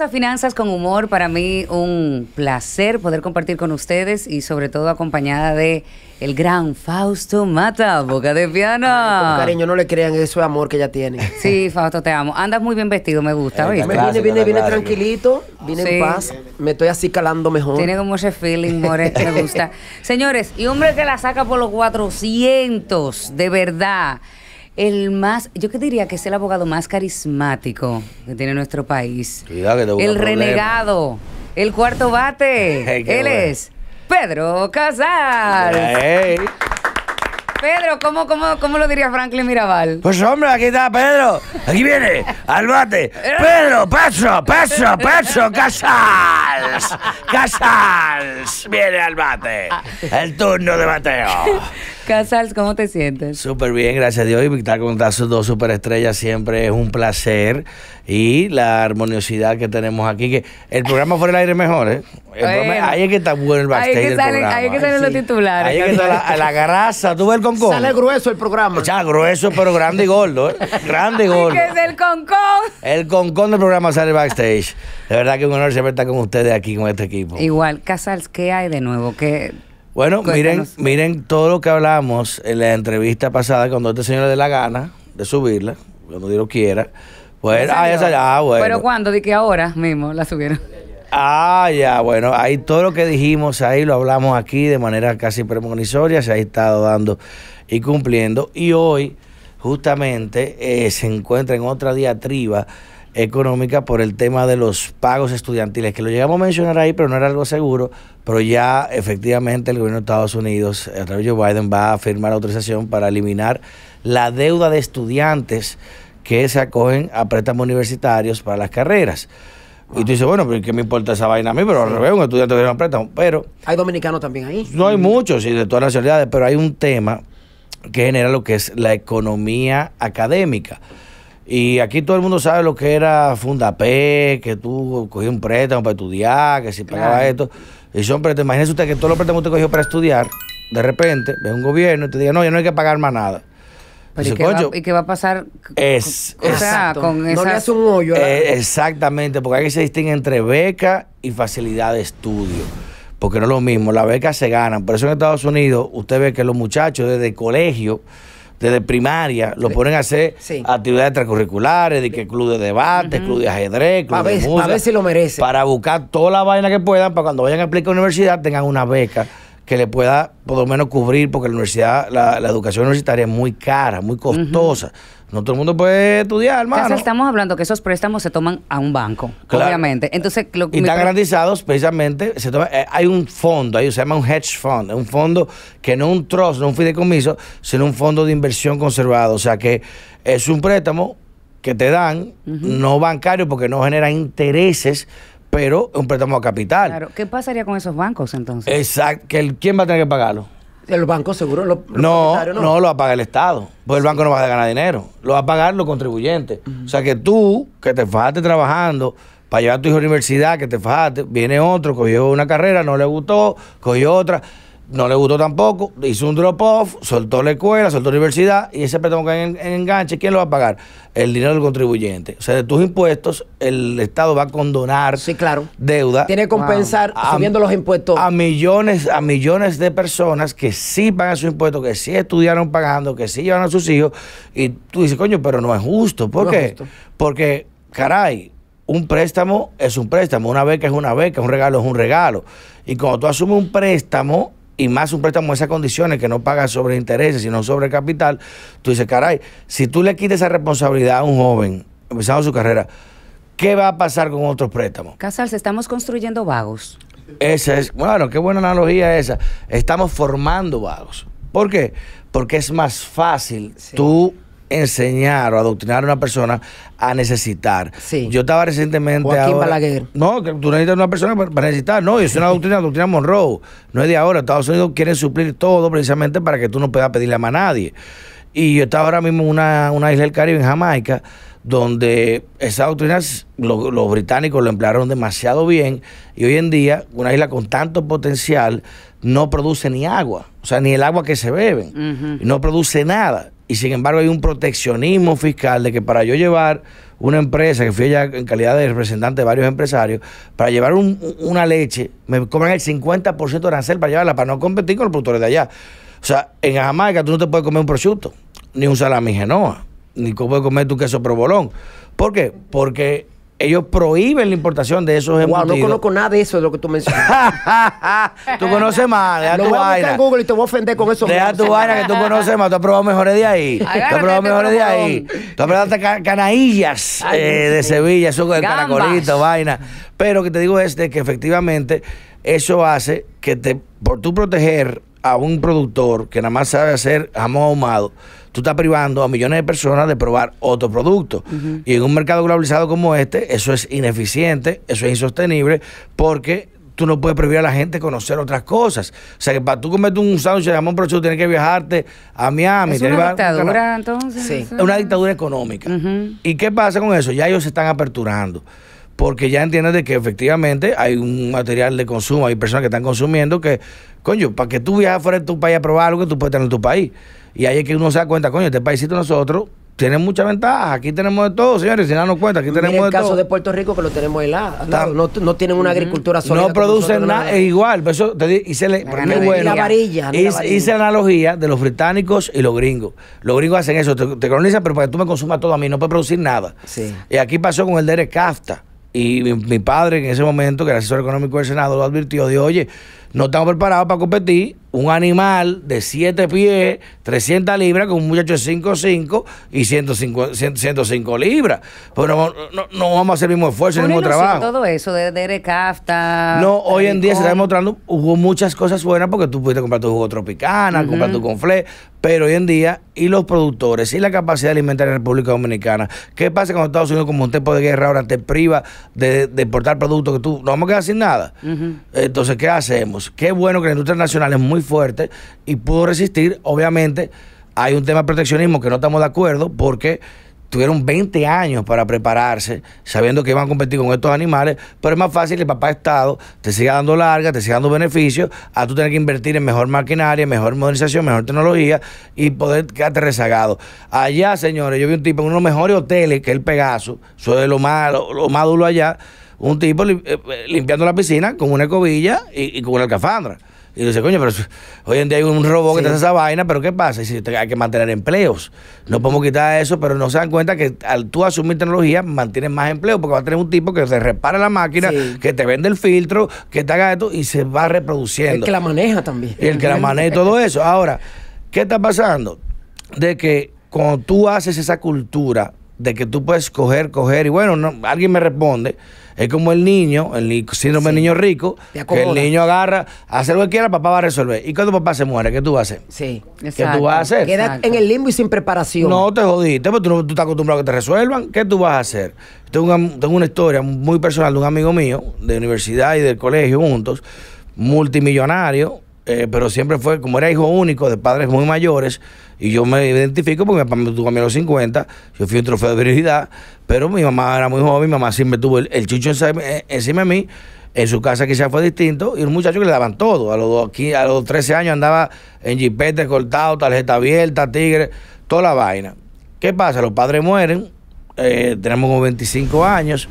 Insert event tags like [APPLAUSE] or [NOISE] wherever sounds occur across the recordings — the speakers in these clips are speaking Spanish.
a Finanzas con Humor. Para mí un placer poder compartir con ustedes y sobre todo acompañada de el gran Fausto Mata, boca de piano. cariño, no le crean eso amor que ella tiene. [LAUGHS] Sí, Fausto, te amo. Andas muy bien vestido, me gusta. Eh, vine, viene, tranquilito, viene en paz, me estoy así calando mejor. Tiene como ese feeling, More, me gusta. [LAUGHS] Señores, y hombre que la saca por los 400, de verdad el más, yo que diría que es el abogado más carismático que tiene nuestro país. el renegado, el cuarto bate. [LAUGHS] Él es Pedro Casal. Pedro, ¿cómo, cómo, lo diría Franklin Mirabal? Pues hombre, aquí está Pedro. Aquí viene, al bate. [LAUGHS] Pedro, paso, paso, paso, Casar. Casals. viene al bate. El turno de bateo. Casals, ¿cómo te sientes? Súper bien, gracias a Dios. Y estar con sus dos superestrellas siempre es un placer. Y la armoniosidad que tenemos aquí, que el programa fuera el aire mejor, ¿eh? que estar bueno el backstage. Ahí que salir los titulares. hay que la, la grasa. ¿Tú ves el concón? Sale grueso el programa. O grueso, pero grande y gordo, ¿eh? Grande y gordo. es el concón? El concón del programa sale backstage. De verdad que un honor siempre estar con ustedes de aquí con este equipo. Igual, Casals, ¿qué hay de nuevo? Que bueno, miren, miren todo lo que hablamos en la entrevista pasada cuando este señor le dé la gana de subirla, cuando Dios quiera. Pues, ya ah, Pero cuando, de que ahora mismo la subieron. Ah, ya, bueno, ahí todo lo que dijimos ahí lo hablamos aquí de manera casi premonitoria. se ha estado dando y cumpliendo. Y hoy, justamente, eh, se encuentra en otra diatriba económica por el tema de los pagos estudiantiles, que lo llegamos a mencionar ahí, pero no era algo seguro, pero ya efectivamente el gobierno de Estados Unidos, a través de Biden, va a firmar autorización para eliminar la deuda de estudiantes que se acogen a préstamos universitarios para las carreras. Y tú dices, bueno, pero ¿qué me importa esa vaina a mí? Pero al revés, un estudiante que un préstamo. Pero. Hay dominicanos también ahí. No hay muchos, y de todas las nacionalidades, pero hay un tema que genera lo que es la economía académica. Y aquí todo el mundo sabe lo que era Fundapé, que tú cogías un préstamo para estudiar, que si pagaba esto. Y son préstamos. Imagínese usted que todos los préstamos que usted cogió para estudiar, de repente, ve un gobierno y te diga, no, ya no hay que pagar más nada. ¿y, qué va, a pasar? Es, o sea, con esa... No eh, exactamente, porque aquí se distingue entre beca y facilidad de estudio. Porque no es lo mismo, las becas se ganan. Por eso en Estados Unidos usted ve que los muchachos desde el colegio desde primaria lo ponen a hacer actividades extracurriculares, de que club de debate, club de ajedrez, club de A ver si lo merece. Para buscar toda la vaina que puedan para cuando vayan a aplicar a la universidad tengan una beca que le pueda por lo menos cubrir, porque la universidad, la, educación universitaria es muy cara, muy costosa. No todo el mundo puede estudiar, hermano. Entonces estamos hablando que esos préstamos se toman a un banco, obviamente. Entonces, lo, y están garantizados precisamente, se toma, eh, hay un fondo, ahí se llama un hedge fund, un fondo que no es un trust, no un fideicomiso, sino un fondo de inversión conservado. O sea que es un préstamo que te dan, no bancario, porque no genera intereses, pero un préstamo a capital. Claro, ¿qué pasaría con esos bancos entonces? Exacto, ¿quién va a tener que pagarlo? El banco seguro lo, no, no, lo va a pagar el Estado. Pues el banco no va a ganar dinero. Lo va a pagar los contribuyentes. O sea que tú, que te fajaste trabajando para llevar a tu hijo a la universidad, que te fajaste, viene otro, cogió una carrera, no le gustó, cogió otra no le gustó tampoco, hizo un drop-off, soltó la escuela, soltó la universidad y ese préstamo que en, enganche, ¿quién lo va a pagar? El dinero del contribuyente. O sea, de tus impuestos, el Estado va a condonar sí, claro. deuda. Tiene que compensar asumiendo los impuestos. A millones, a millones de personas que sí pagan sus impuestos, que sí estudiaron pagando, que sí llevan a sus hijos. Y tú dices, coño, pero no es justo. ¿Por qué? Porque, caray, un préstamo es un préstamo, una beca es una beca, un regalo es un regalo. Y cuando tú asumes un préstamo, y más un préstamo esas condiciones que no paga sobre intereses, sino sobre capital, tú dices, caray, si tú le quitas esa responsabilidad a un joven empezando su carrera, ¿qué va a pasar con otros préstamos? Casals, estamos construyendo vagos. Esa es, bueno, qué buena analogía esa. Estamos formando vagos. ¿Por qué? Porque es más fácil tú enseñar o adoctrinar a una persona a necesitar. Yo estaba recientemente. Joaquín No, que tú necesitas una persona para necesitar. No, yo soy una [LAUGHS] doctrina, doctrina Monroe. No es de ahora. Estados Unidos quiere suplir todo precisamente para que tú no puedas pedirle a más nadie. Y yo estaba ahora mismo en una, isla del Caribe, en Jamaica, donde esa doctrina los británicos lo emplearon demasiado bien. Y hoy en día, una isla con tanto potencial no produce ni agua, o sea, ni el agua que se beben. No produce nada. Y sin embargo hay un proteccionismo fiscal de que para yo llevar una empresa, que fui allá en calidad de representante de varios empresarios, para llevar una leche, me cobran el 50% de arancel para llevarla, para no competir con los productores de allá. O sea, en Jamaica tú no te puedes comer un prosciutto, ni un salami genoa, ni puedes comer tu queso provolón. ¿Por qué? Porque ellos prohíben la importación de esos embutidos. no conozco nada de eso de lo que tú mencionas. [LAUGHS] tú conoces más, deja lo tu voy vaina. a en Google y te voy a ofender con eso. Deja tu vaina que tú [LAUGHS] conoces más, tú has probado mejores de ahí. tú has probado este mejores de ahí. Tú has probado canaillas eh, de Sevilla, eso con el caracolito, vaina. Pero lo que te digo es que efectivamente eso hace que te, por tú proteger un productor que nada más sabe hacer jamón ahumado, tú estás privando a millones de personas de probar otro producto. Y en un mercado globalizado como este, eso es ineficiente, eso es insostenible, porque tú no puedes prohibir a la gente conocer otras cosas. O sea, que para tú comerte un sándwich de jamón tú tienes que viajarte a Miami. Es una dictadura, entonces. es Una dictadura económica. ¿Y qué pasa con eso? Ya ellos se están aperturando porque ya entiendes de que efectivamente hay un material de consumo, hay personas que están consumiendo que, coño, para que tú viajes fuera de tu país a probar algo que tú puedes tener en tu país. Y ahí es que uno se da cuenta, coño, este paísito nosotros tiene mucha ventaja. Aquí tenemos de todo, señores, si no nos cuenta, aquí tenemos de todo. En el caso de Puerto Rico que lo tenemos ahí no, no, tienen una agricultura sólida. No producen nada, es igual. Por eso te hice, la, hice, la analogía de los británicos y los gringos. Los gringos hacen eso, te, colonizan, pero para que tú me consumas todo a mí, no puedes producir nada. Sí. Y aquí pasó con el Derek Kafta. Y mi, padre en ese momento, que era asesor económico del Senado, lo advirtió, de oye, no estamos preparados para competir un animal de 7 pies, 300 libras, con un muchacho de 5'5 y 105, 105 libras. Pero no, vamos a hacer el mismo esfuerzo, el mismo trabajo. Todo eso de Derek No, hoy en día se está demostrando, hubo muchas cosas buenas porque tú pudiste comprar tu jugo tropicana, comprar tu conflé, pero hoy en día, y los productores, y la capacidad alimentaria en la República Dominicana, ¿qué pasa con Estados Unidos como un tiempo de guerra ahora te priva de, de, productos que tú no vamos a quedar sin nada? Entonces, ¿qué hacemos? Qué bueno que la industria nacional es muy fuerte y pudo resistir. Obviamente, hay un tema de proteccionismo que no estamos de acuerdo porque tuvieron 20 años para prepararse, sabiendo que iban a competir con estos animales, pero es más fácil que el papá Estado te siga dando larga, te siga dando beneficios, a tú tener que invertir en mejor maquinaria, mejor modernización, mejor tecnología y poder quedarte rezagado. Allá, señores, yo vi un tipo en uno de los mejores hoteles, que el Pegaso, eso lo lo más duro allá, un tipo eh, eh, limpiando la piscina con una escobilla y, con una alcafandra. Y dice, coño, pero hoy en día hay un robot que te hace esa vaina, pero ¿qué pasa? hay que mantener empleos. No podemos quitar eso, pero no se dan cuenta que al tú asumir tecnología, mantienes más empleo porque va a tener un tipo que se repara la máquina, que te vende el filtro, que te haga esto y se va reproduciendo. El que la maneja también. Y el que la maneja y todo eso. Ahora, ¿qué está pasando? De que cuando tú haces esa cultura de que tú puedes coger, coger, y bueno, alguien me responde es como el niño, el síndrome del niño rico, que el niño agarra, hace lo que quiera, papá va a resolver. Y cuando papá se muere, ¿qué tú vas a hacer? Sí, exacto. ¿Qué tú vas a hacer? Quedas en el limbo y sin preparación. No, te jodiste, porque tú, tú estás acostumbrado a que te resuelvan. ¿Qué tú vas a hacer? Tengo una, tengo una historia muy personal de un amigo mío, de universidad y del colegio juntos, multimillonario, eh, pero siempre fue, como era hijo único de padres muy mayores, y yo me identifico porque mi papá me tuvo a mí a los 50, yo fui un trofeo de virilidad, pero mi mamá era muy joven, mi mamá siempre tuvo el, chicho chucho eh, encima, de mí, en su casa quizás fue distinto, y un muchacho que le daban todo, a los, 13 años andaba en jipete cortado, tarjeta abierta, tigre, toda la vaina. ¿Qué pasa? Los padres mueren, eh, tenemos como 25 años,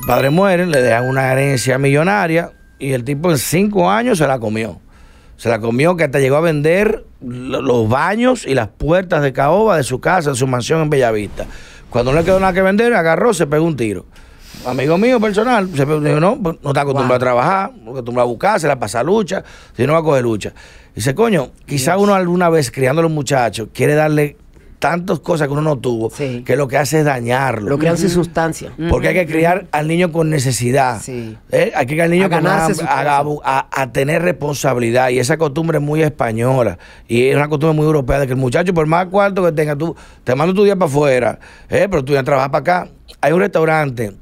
los padres mueren, le dejan una herencia millonaria, y el tipo en 5 años se la comió. Se la comió que hasta llegó a vender los baños y las puertas de caoba de su casa, de su mansión en Bellavista. Cuando no le quedó nada que vender, agarró, se pegó un tiro. Amigo mío personal, pues, no, está acostumbrado a trabajar, no está acostumbrado a buscar, se la pasa lucha, si no va a coger lucha. Dice, coño, quizá uno alguna vez criando a los muchachos quiere darle tantas cosas que uno no tuvo, que lo que hace es dañarlo. Lo que hace es sustancia. Porque hay que criar al niño con necesidad. ¿Eh? Hay que criar al niño a, con a, tener responsabilidad. Y esa costumbre es muy española. Y es una costumbre muy europea de que el muchacho, por más cuarto que tenga, tú te mando tu día para afuera, ¿eh? pero tú ya trabajas para acá. Hay un restaurante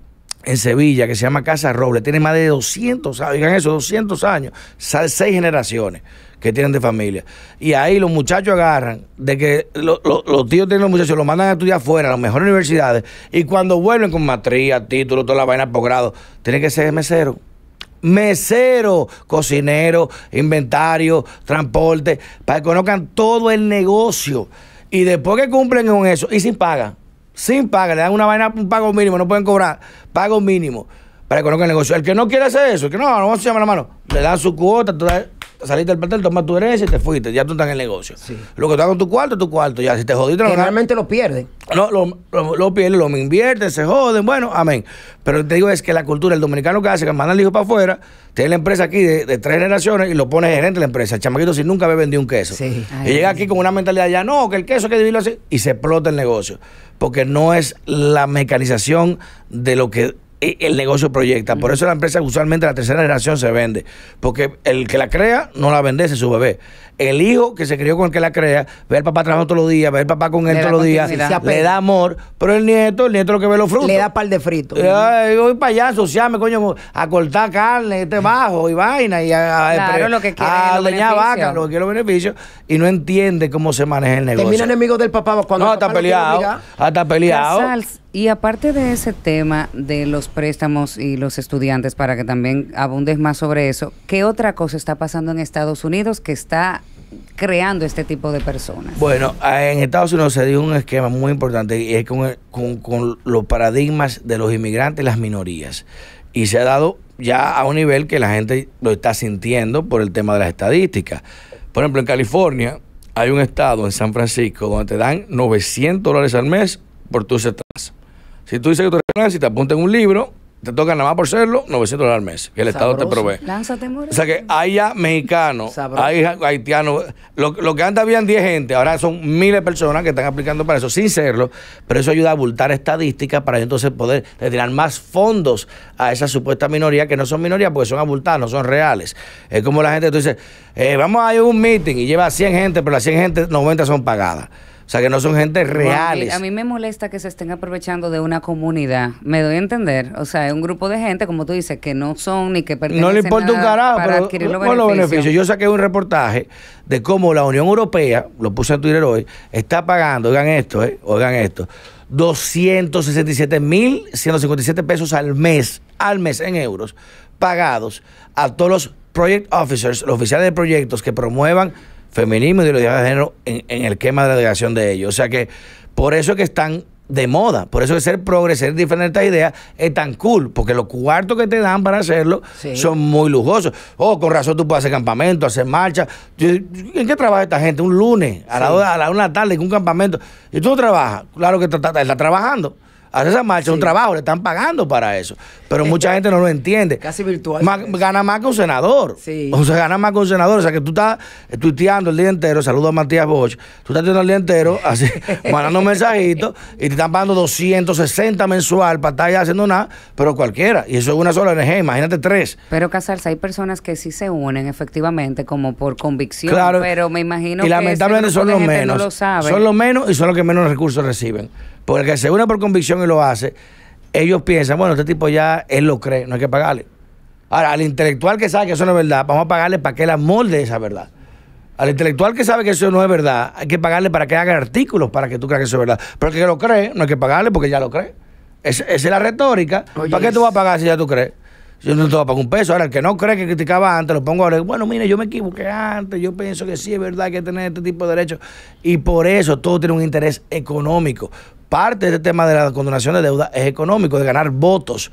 en Sevilla que se llama Casa Roble. Tiene más de 200, oigan eso, 200 años, seis generaciones que tienen de familia. Y ahí los muchachos agarran, de que los tíos tienen los muchachos, los mandan a estudiar afuera, a las mejores universidades, y cuando vuelven con matrícula, título, toda la vaina posgrado, grado, tienen que ser mesero. Mesero, cocinero, inventario, transporte, para que conozcan todo el negocio. Y después que cumplen con eso, y sin paga sin paga, le dan una vaina, un pago mínimo, no pueden cobrar, pago mínimo para que conozcan el negocio. El que no quiere hacer eso, el que no, no vamos a llamar la mano, le dan su cuota, toda, saliste del plantel, tomas tu herencia y te fuiste, ya tú estás en el negocio. Lo que tú hagas con tu cuarto, tu cuarto, ya si te jodiste... Generalmente lo pierden. Lo, lo, lo, lo pierden, lo invierten, se joden, bueno, amén. Pero te digo es que la cultura, el dominicano que hace, que manda el hijo para afuera, tiene la empresa aquí de, tres generaciones y lo pone gerente de la empresa. El chamaquito si nunca había vendido un queso. Y llega aquí con una mentalidad ya, no, que el queso hay que dividirlo así, y se explota el negocio. Porque no es la mecanización de lo que el negocio proyecta. Por eso la empresa usualmente la tercera generación se vende. Porque el que la crea no la vende, es su bebé. El hijo que se crió con el que la crea, ve al papá trabajando todos los días, ve al papá con él todos los días, le da amor. Pero el nieto, el nieto lo que ve los frutos. Le da par de frito Yo voy para allá, asociarme, coño, a cortar carne, este bajo y vaina. Y a, claro, lo que quiere, vaca, lo que los beneficios. Y no entiende cómo se maneja el negocio. mira enemigo del papá cuando No, está, ah, está peleado. Hasta peleado. Y aparte de ese tema de los préstamos y los estudiantes, para que también abundes más sobre eso, ¿qué otra cosa está pasando en Estados Unidos que está creando este tipo de personas? Bueno, ah, en Estados Unidos se dio un esquema muy importante y es con, los paradigmas de los inmigrantes y las minorías. Y se ha dado ya a un nivel que la gente lo está sintiendo por el tema de las estadísticas. Por ejemplo, en California hay un estado en San Francisco donde te dan 900 dólares al mes por tus estás. Si tú dices que tú eres y te apuntan un libro, te toca nada más por serlo 900 dólares al mes, que el Estado te provee. O sea que hay ya mexicanos, hay haitianos. Lo, que antes habían 10 gente, ahora son miles de personas que están aplicando para eso sin serlo, pero eso ayuda a abultar estadísticas para entonces poder retirar más fondos a esa supuesta minoría, que no son minorías porque son abultadas, no son reales. Es como la gente, tú dices, eh, vamos a ir a un meeting y lleva 100 gente, pero las 100 gente, 90 son pagadas. O sea, que no son gente reales. a, mí, me molesta que se estén aprovechando de una comunidad. Me doy a entender. O sea, es un grupo de gente, como tú dices, que no son ni que pertenecen No le importa un carajo, pero adquirir los beneficios. Yo saqué un reportaje de cómo la Unión Europea, lo puse en Twitter hoy, está pagando, oigan esto, eh, oigan esto, 267.157 pesos al mes, al mes en euros, pagados a todos los project officers, los oficiales de proyectos que promuevan feminismo y ideología de género en, el quema de la delegación de ellos. O sea que por eso es que están de moda. Por eso es ser y ser diferentes ideas es tan cool, porque los cuartos que te dan para hacerlo son muy lujosos. Oh, con razón tú puedes hacer campamento, hacer marcha. ¿En qué trabaja esta gente? Un lunes, a la, una tarde, en un campamento. ¿Y tú no trabajas? Claro que está trabajando hace esa marcha, es un trabajo, le están pagando para eso. Pero eh, mucha eh, gente no lo entiende. Casi virtual. gana más que un senador. O sea, gana más que un senador. O sea, que tú estás eh, tuiteando el día entero, Saludos a Matías Bosch, tú estás tuiteando el día entero, [LAUGHS] así, mandando mensajitos, y te están pagando 260 mensual para estar ya haciendo nada, pero cualquiera. Y eso es una sola ONG, imagínate tres. Pero casarse, hay personas que sí se unen efectivamente como por convicción, claro. pero me imagino y que... Y lamentablemente son los menos. No lo son los menos y son los que menos recursos reciben. Porque el que se une por convicción y lo hace, ellos piensan, bueno, este tipo ya él lo cree, no hay que pagarle. Ahora, al intelectual que sabe que eso no es verdad, vamos a pagarle para que él amolde esa verdad. Al intelectual que sabe que eso no es verdad, hay que pagarle para que haga artículos para que tú creas que eso es verdad. Pero el que lo cree, no hay que pagarle porque ya lo cree. esa es la retórica. ¿Para qué tú vas a pagar si ya tú crees? Yo no te voy a pagar un peso. Ahora, el que no cree que criticaba antes, lo pongo a ahora. Bueno, mire, yo me equivoqué antes. Yo pienso que sí, es verdad que hay que tener este tipo de derechos. Y por eso todo tiene un interés económico parte de este tema de la condonación de deuda es económico, de ganar votos.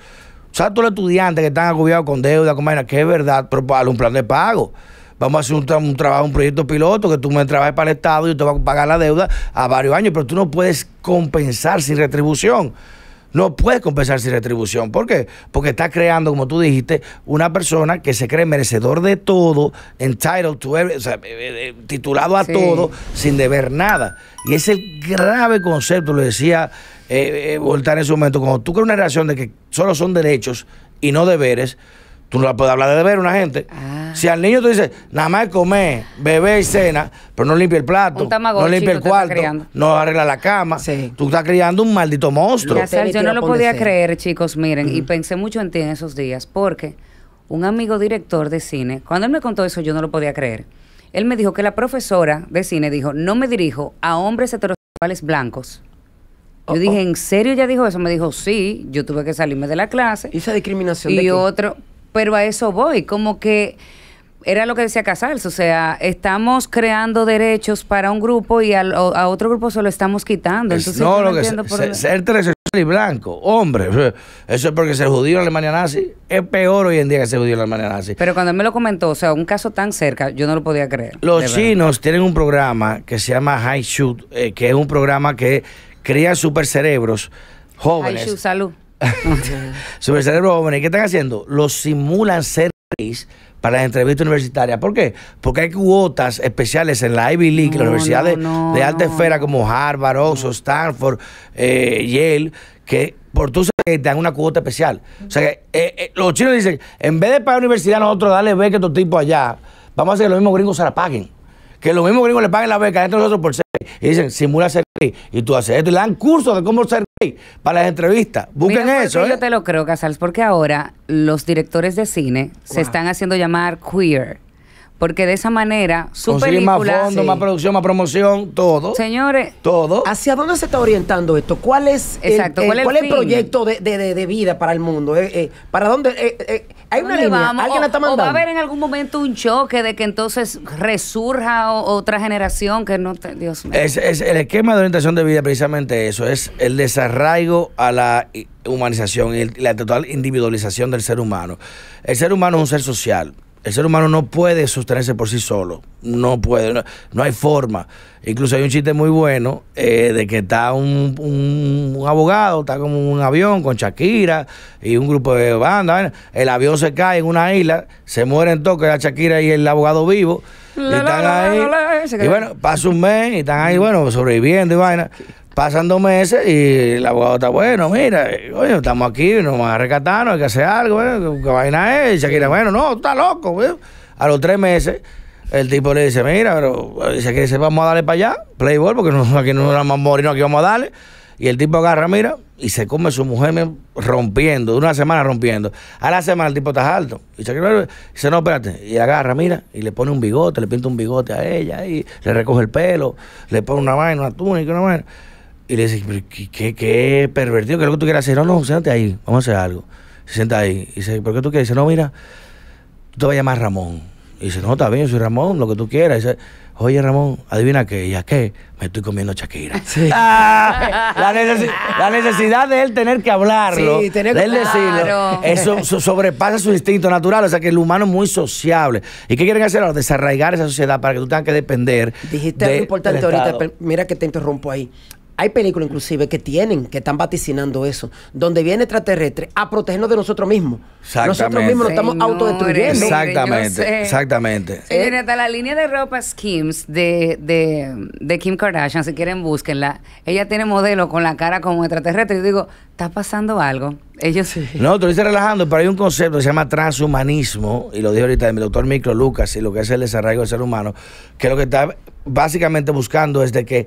O sea, todos los estudiantes que están agobiados con deuda, con que es verdad, pero para un plan de pago. Vamos a hacer un, trabajo, un proyecto piloto que tú me trabajes para el Estado y yo te voy a pagar la deuda a varios años, pero tú no puedes compensar sin retribución. No puede compensar sin retribución. ¿Por qué? Porque está creando, como tú dijiste, una persona que se cree merecedor de todo, entitled to o sea, eh, eh, eh, titulado a todo, sin deber nada. Y ese grave concepto, lo decía eh, en su momento, cuando tú crees una relación de que solo son derechos y no deberes, Tú no la puedes hablar de deber una gente. Ah. Si al niño tú dices, nada más comer, beber y cena, pero no limpia el plato, no limpia el cuarto, no arregla la cama, tú estás criando un maldito monstruo. yo no lo podía creer, chicos, miren, y mm. pensé mucho en ti en esos días, porque un amigo director de cine, cuando él me contó eso, yo no lo podía creer. Él me dijo que la profesora de cine dijo, no me dirijo a hombres heterosexuales blancos. Yo oh, dije, oh. ¿en serio ya dijo eso? Me dijo, sí, yo tuve que salirme de la clase. ¿Y esa discriminación? Y otro, pero a eso voy, como que era lo que decía Casals, o sea, estamos creando derechos para un grupo y a, otro grupo se lo estamos quitando. Entonces, no, lo que ser y blanco, hombre, eso es porque ser judío en Alemania nazi es peor hoy en día que ser judío en Alemania nazi. Pero cuando él me lo comentó, o sea, un caso tan cerca, yo no lo podía creer. Los chinos tienen un programa que se llama High Shoot, eh, que es un programa que crea cerebros jóvenes. High Shoot, salud sobre [LAUGHS] cerebro ¿Qué están haciendo? Los simulan ser para la entrevista universitaria. ¿Por qué? Porque hay cuotas especiales en la Ivy League, en las universidades de alta esfera como Harvard, Oxford, Stanford, eh, Yale, que por tú que te dan una cuota especial. O sea que eh, eh, los chinos dicen, en vez de pagar universidad, nosotros dale beca a estos tipos allá, vamos a hacer que los mismos gringos se la paguen. Que los mismos gringos le paguen la beca a nosotros por ser. Y dicen, simula ser y tú haces esto. Y le dan cursos de cómo ser gay para las entrevistas. Busquen pues, eso. Yo ¿eh? te lo creo, Casals, porque ahora los directores de cine se están haciendo llamar queer porque de esa manera su Consigue película más fondo, más producción, más promoción, todo. Señores, todo. ¿Hacia dónde se está orientando esto? ¿Cuál es el, ¿cuál, el proyecto de, vida para el mundo? Eh, eh, ¿Para dónde eh, hay una línea? ¿Alguien está mandando? va a haber en algún momento un choque de que entonces resurja otra generación que no Dios mío. Es, el esquema de orientación de vida precisamente eso, es el desarraigo a la humanización y la total individualización del ser humano. El ser humano es un ser social el ser humano no puede sostenerse por sí solo. No puede, no, hay forma. Incluso hay un chiste muy bueno eh, de que está un, abogado, está como un avión con Shakira y un grupo de bandas. El avión se cae en una isla, se mueren todos, la Shakira y el abogado vivo. y están ahí. Y bueno, pasa un mes y están ahí, bueno, sobreviviendo y vaina. Pasan dos meses y el abogado está bueno, mira, oye, estamos aquí, nos van a rescatar, hay que hacer algo, bueno, ¿qué vaina es? Y Shakira, bueno, no, tú estás loco, A los tres meses, el tipo le dice, mira, pero eh, Shakira vamos a darle para allá, Playboy, porque no, [LAUGHS] aquí no vamos a morir, no, aquí vamos a darle. Y el tipo agarra, mira, y se come su mujer rompiendo, De una semana rompiendo. A la semana el tipo está alto. Y se dice, no, espérate. Y agarra, mira, y le pone un bigote, le pinta un bigote a ella, y le recoge el pelo, le pone una vaina, una túnica, una vaina. Y le dice, ¿qué, qué, pervertido? ¿Qué es lo que tú quieres hacer? No, no, siéntate ahí, vamos a hacer algo. Se sienta ahí. Y dice, ¿por qué tú quieres? Dice, no, mira, tú te vas a llamar Ramón. Y dice, no, está bien, yo soy Ramón, lo que tú quieras. dice, oye Ramón, adivina qué, ¿y a qué? Me estoy comiendo Shakira. [LAUGHS] Ah, la, necesidad de él tener que hablarlo, de él decirlo, eso [LAUGHS] sobrepasa su instinto natural, o sea que el humano es muy sociable. ¿Y qué quieren hacer ahora? Desarraigar esa sociedad para que tú tengas que depender. Dijiste de, algo importante ahorita, mira que te interrumpo ahí. Hay películas inclusive que tienen, que están vaticinando eso, donde viene extraterrestre a protegernos de nosotros mismos. Nosotros mismos nos estamos autodestruyendo. Exactamente, Exactamente. exactamente. Eh. hasta la línea de ropa Skims de, de, Kim Kardashian, si quieren búsquenla, ella tiene modelo con la cara como extraterrestre. Yo digo, está pasando algo. Ellos sí. No, tú lo dices relajando, pero hay un concepto que se llama transhumanismo, y lo dijo ahorita el mi doctor Micro Lucas, y lo que es el desarrollo del ser humano, que lo que está básicamente buscando es de que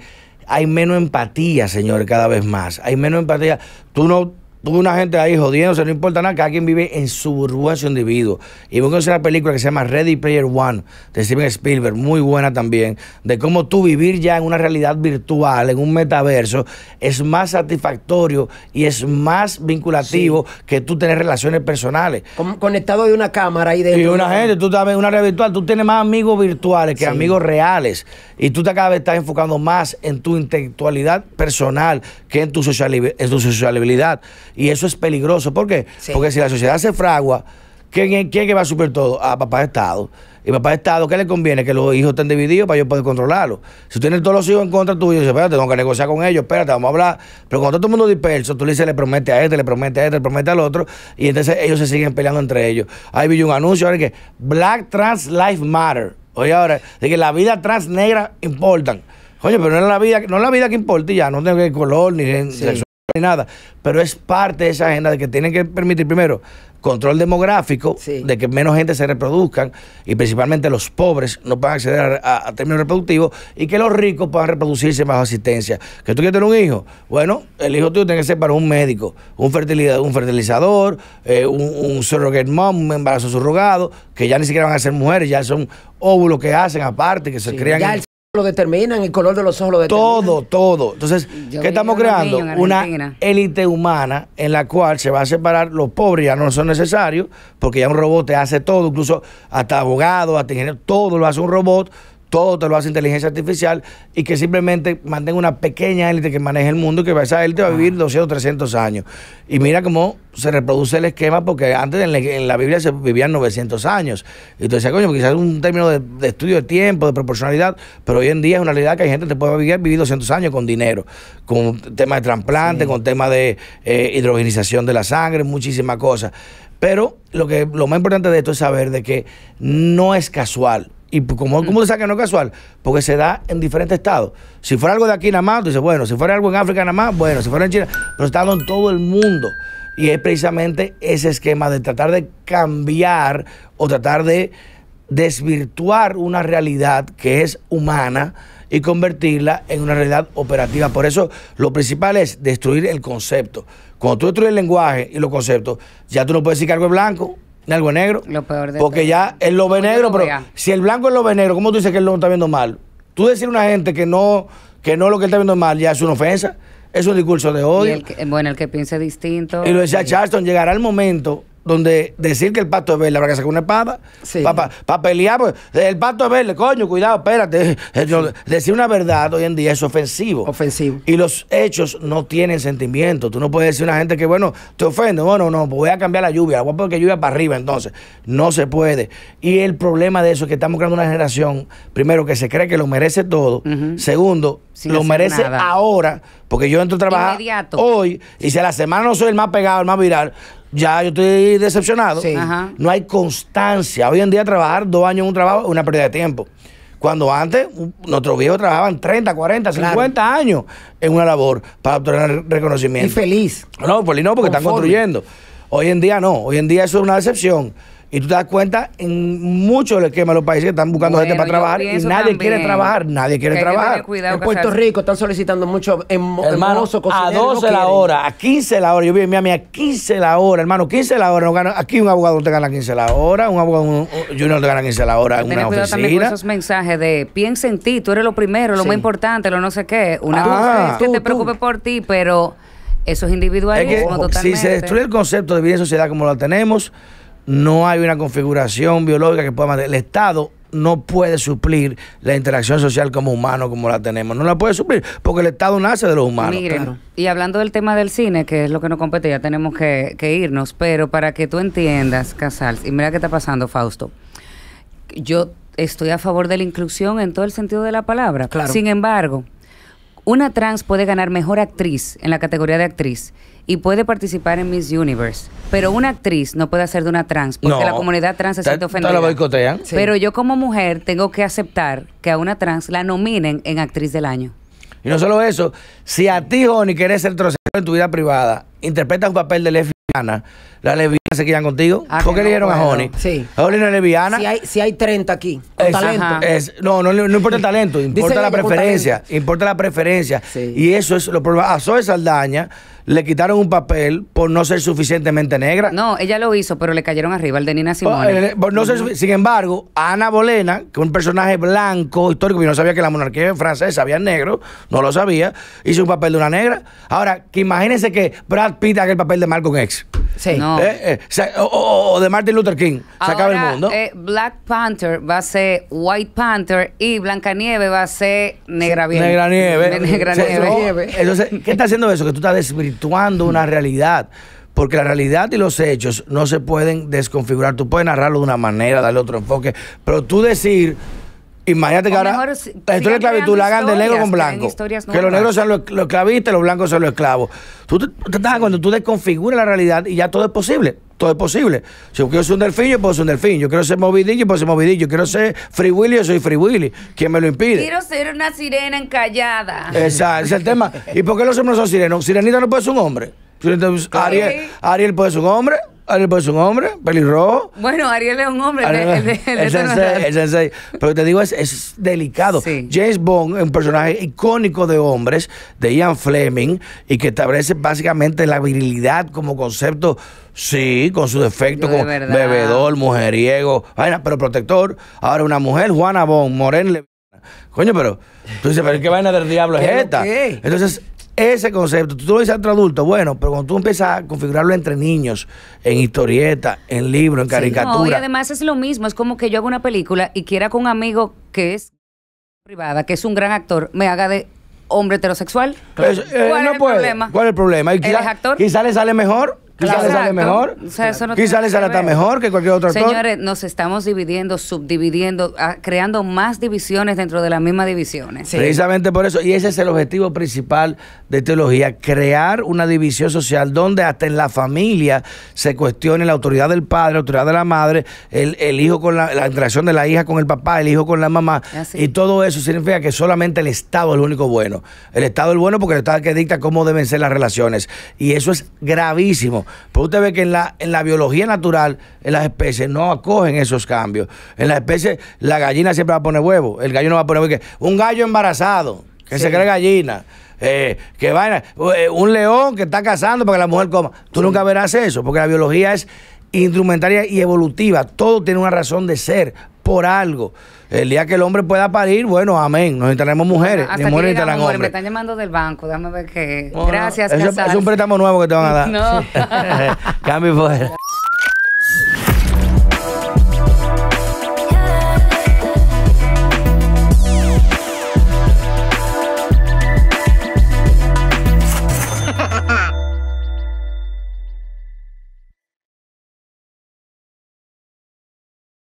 hay menos empatía, señor, cada vez más. Hay menos empatía. Tú no, una gente ahí jodiéndose, no importa nada, cada quien vive en su burbuja, en su individuo. Y voy a conocer una película que se llama Ready Player One, de Steven Spielberg, muy buena también, de cómo tú vivir ya en una realidad virtual, en un metaverso, es más satisfactorio y es más vinculativo que tú tener relaciones personales. conectado de una cámara y de... Y una gente, tú también, en una realidad virtual, tú tienes más amigos virtuales que amigos reales. Y tú te cada vez estás enfocando más en tu intelectualidad personal que en tu, socialidad en tu sociabilidad. Y eso es peligroso. ¿Por qué? Porque si la sociedad se fragua, ¿quién, ¿quién, va a suplir todo? A ah, papá de Estado. Y papá de Estado, ¿qué le conviene? Que los hijos estén divididos para yo poder controlarlos. Si tienes todos los hijos en contra tuyo, dices, espérate, tengo que negociar con ellos, espérate, vamos a hablar. Pero cuando todo el mundo disperso, tú le dices, le promete a este, le promete a este, le promete al otro, y entonces ellos se siguen peleando entre ellos. Ahí vi un anuncio ahora que Black Trans Life Matter. Oye, ahora, de que la vida trans negra importan. Coño, pero no es la vida, no la vida que importa ya, no tiene color ni sexual ni nada, pero es parte de esa agenda de que tienen que permitir primero control demográfico, de que menos gente se reproduzcan y principalmente los pobres no puedan acceder a, términos reproductivos y que los ricos puedan reproducirse bajo asistencia. Que tú quieres tener un hijo, bueno, el hijo tuyo tiene que ser para un médico, un, fertilidad, un fertilizador, eh, un, surrogate mom, un embarazo surrogado, que ya ni siquiera van a ser mujeres, ya son óvulos que hacen aparte, que se crean lo determinan, el color de los ojos lo determinan. Todo, todo. Entonces, ¿qué estamos creando? Una élite humana en la cual se va a separar los pobres, ya no son necesarios, porque ya un robot te hace todo, incluso hasta abogado, hasta ingeniero, todo lo hace un robot todo te lo hace inteligencia artificial y que simplemente mantenga una pequeña élite que maneje el mundo y que esa élite va a vivir 200, ah. 300 años. Y mira cómo se reproduce el esquema, porque antes en la, Biblia se vivían 900 años. Y tú decías, coño, quizás es un término de, estudio de tiempo, de proporcionalidad, pero hoy en día es una realidad que hay gente que te puede vivir, vivir 200 años con dinero, con temas de trasplante, con temas de eh, hidrogenización de la sangre, muchísimas cosas. Pero lo, que, lo más importante de esto es saber de que no es casual ¿Y pues, cómo, cómo mm. saca no casual? Porque se da en diferentes estados. Si fuera algo de aquí nada más, tú dices, bueno, si fuera algo en África nada más, bueno, si fuera en China, pero está en todo el mundo. Y es precisamente ese esquema de tratar de cambiar o tratar de desvirtuar una realidad que es humana y convertirla en una realidad operativa. Por eso lo principal es destruir el concepto. Cuando tú destruyes el lenguaje y los conceptos, ya tú no puedes decir que algo es blanco algo negro. Lo peor de Porque ya él lo ve negro, pero si el blanco es lo ve negro, ¿cómo tú dices que él lo está viendo mal? Tú decir a una gente que no, que no lo que él está viendo mal ya es una ofensa, es un discurso de odio. bueno, el que piense distinto. Y lo decía Charleston, llegará el momento donde decir que el pacto es verde, habrá que sacar una espada. Para pelear, pues, el pacto es verde, coño, cuidado, espérate. Eh, decir una verdad hoy en día es ofensivo. Ofensivo. Y los hechos no tienen sentimiento. Tú no puedes decir a una gente que, bueno, te ofende. Bueno, no, pues voy a cambiar la lluvia, voy a poner que lluvia para arriba, entonces. No se puede. Y el problema de eso es que estamos creando una generación, primero, que se cree que lo merece todo. Segundo, lo merece ahora, porque yo entro a trabajar hoy, y si a la semana no soy el más pegado, el más viral, ya yo estoy decepcionado. No hay constancia. Hoy en día trabajar dos años en un trabajo es una pérdida de tiempo. Cuando antes nuestros viejos trabajaban 30, 40, 50 años en una labor para obtener reconocimiento. Y feliz. No, poli no, porque están construyendo. Hoy en día no, hoy en día eso es una decepción. Y tú te das cuenta en muchos esquemas de los países que están buscando gente para trabajar y nadie quiere trabajar, nadie quiere trabajar. en Puerto Rico están solicitando mucho em, hermano, A 12 la hora, a 15 la hora. Yo vivo en Miami a 15 la hora, hermano, 15 la hora. aquí un abogado te gana 15 la hora, un abogado junior te gana 15 la hora en una cuidado oficina. también con esos mensajes de piensa en ti, tú eres lo primero, lo más importante, lo no sé qué. Una ah, cosa es que te preocupe por ti, pero eso es individualismo totalmente. Si se destruye el concepto de vida en sociedad como lo tenemos no hay una configuración biológica que pueda mantener. El Estado no puede suplir la interacción social como humano como la tenemos. No la puede suplir porque el Estado nace de los humanos. Miren, y hablando del tema del cine, que es lo que nos compete, ya tenemos que, irnos, pero para que tú entiendas, Casals, y mira qué está pasando, Fausto. Yo estoy a favor de la inclusión en todo el sentido de la palabra. Sin embargo, una trans puede ganar mejor actriz en la categoría de actriz y puede participar en Miss Universe. Pero una actriz no puede hacer de una trans, porque la comunidad trans se siente ofendida. la boicotean. Pero yo como mujer tengo que aceptar que a una trans la nominen en actriz del año. Y no solo eso, si a ti, Joni, ...quieres ser trocero en tu vida privada, interpreta un papel de lesbiana, las lesbianas se quedan contigo. Ah, ¿Por qué le dieron a Joni? Sí. Joni no es Leviana? Si hay, si hay 30 aquí. Con talento. no, no, importa el talento, importa la preferencia. Importa la preferencia. Y eso es lo problema. A Zoe Saldaña le quitaron un papel por no ser suficientemente negra. No, ella lo hizo, pero le cayeron arriba al de Nina Simone. Eh, no sin embargo, Ana Bolena, que es un personaje blanco, histórico, y no sabía que la monarquía francesa había negro, no lo sabía, hizo un papel de una negra. Ahora, que imagínense que Brad Pitt haga el papel de Malcolm X. Sí. No. Eh, eh, o, de Martin Luther King. se acaba el mundo. Eh, Black Panther va a ser White Panther y Blancanieve va a ser Negra Nieve. Negra Nieve. [LAUGHS] Negra Nieve. Oh, entonces, [LAUGHS] ¿qué está haciendo eso? Que tú estás desvirtuando una realidad. Porque la realidad y los hechos no se pueden desconfigurar. Tú puedes narrarlo de una manera, darle otro enfoque. Pero tú decir Imagínate que ahora tú la esclavitud la hagan de negro con blanco. Que los negros sean los, los esclavistas y los blancos son los esclavos. Tú te, cuando tú desconfiguras la realidad y ya todo es posible. Todo es posible. Si yo quiero ser un delfín, yo puedo ser un delfín. Yo quiero ser movidillo, yo puedo ser movidillo. Yo quiero ser free willy, yo soy free willy. ¿Quién me lo impide? Quiero ser una sirena encallada. Exacto, es el tema. ¿Y por qué los hombres no son sirenos? Sirenita no puede ser un hombre. Ariel, Ariel puede ser un hombre. Ariel es un hombre, pelirrojo. Bueno, Ariel es un hombre. el, Pero te digo, es, delicado. James Bond es un personaje icónico de hombres, de Ian Fleming, y que establece básicamente la virilidad como concepto, sí, con su defecto, como bebedor, mujeriego, vaina, pero protector. Ahora una mujer, Juana Bond, Morena. Coño, pero tú dices, pero ¿qué vaina del diablo es esta? Entonces, ese concepto, tú lo dices otro adulto, bueno, pero cuando tú empiezas a configurarlo entre niños, en historieta en libro en caricatura no, y además es lo mismo, es como que yo hago una película y quiera con un amigo que es privada, que es un gran actor, me haga de hombre heterosexual. Eh, ¿Cuál es el problema? ¿Cuál es el problema? ¿Y actor? Quizá le sale mejor. Quizá sale mejor. quizás sale mejor que cualquier otro Señores, nos estamos dividiendo, subdividiendo, ah, creando más divisiones dentro de las mismas divisiones. Precisamente por eso. Y ese es el objetivo principal de teología: crear una división social donde hasta en la familia se cuestione la autoridad del padre, la autoridad de la madre, el, el hijo con la, la, interacción de la hija con el papá, el hijo con la mamá. Ah, y todo eso significa que solamente el Estado es el único bueno. El Estado es el bueno porque el Estado es el que dicta cómo deben ser las relaciones. Y eso es gravísimo. Pero pues usted ve que en la, en la biología natural, en las especies, no acogen esos cambios. En las especies, la gallina siempre va a poner huevo, el gallo no va a poner huevo. Un gallo embarazado, que se cree gallina. Eh, que vaina, eh, un león que está cazando para que la mujer coma. Tú nunca verás eso, porque la biología es instrumentaria y evolutiva. Todo tiene una razón de ser por algo. El día que el hombre pueda parir, bueno, amén. Nos instalaremos mujeres. ni hasta mujeres llegamos, hombres. Me están llamando del banco. Déjame ver qué. Gracias, eso, Es un préstamo nuevo que te van a dar. [LAUGHS] No. [LAUGHS] Cambio fuera. [LAUGHS]